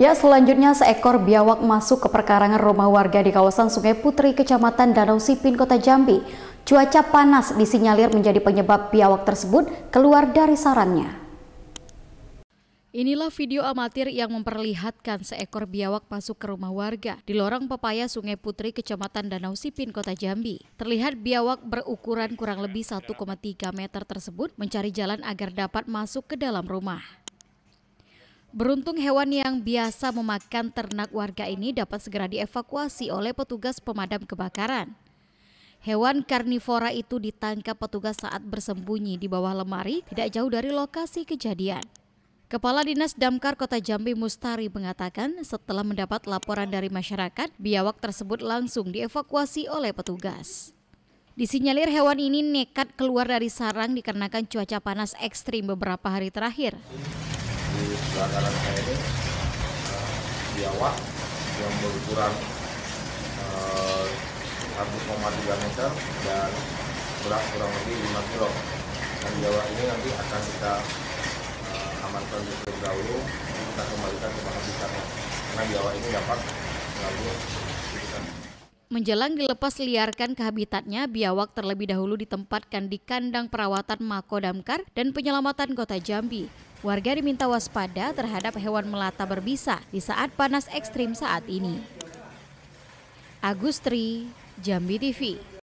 Ya, selanjutnya seekor biawak masuk ke perkarangan rumah warga di kawasan Sungai Putri, Kecamatan Danau Sipin, Kota Jambi. Cuaca panas disinyalir menjadi penyebab biawak tersebut keluar dari sarangnya. Inilah video amatir yang memperlihatkan seekor biawak masuk ke rumah warga di lorong Pepaya Sungai Putri, Kecamatan Danau Sipin, Kota Jambi. Terlihat biawak berukuran kurang lebih 1,3 meter tersebut mencari jalan agar dapat masuk ke dalam rumah. Beruntung hewan yang biasa memakan ternak warga ini dapat segera dievakuasi oleh petugas pemadam kebakaran. Hewan karnivora itu ditangkap petugas saat bersembunyi di bawah lemari tidak jauh dari lokasi kejadian. Kepala Dinas Damkar Kota Jambi Mustari mengatakan setelah mendapat laporan dari masyarakat, biawak tersebut langsung dievakuasi oleh petugas. Disinyalir hewan ini nekat keluar dari sarang dikarenakan cuaca panas ekstrim beberapa hari terakhir di kanan saya ini biawak eh, yang berukuran eh, 1,3 meter dan berat kurang lebih 5 kilo dan biawak ini nanti akan kita amankan eh, amankan terlebih dahulu kita kembalikan ke penghabitannya karena biawak ini dapat mengganggu Menjelang dilepas liarkan ke habitatnya, biawak terlebih dahulu ditempatkan di kandang perawatan Mako Damkar dan penyelamatan Kota Jambi. Warga diminta waspada terhadap hewan melata berbisa di saat panas ekstrim saat ini. Agustri, Jambi TV.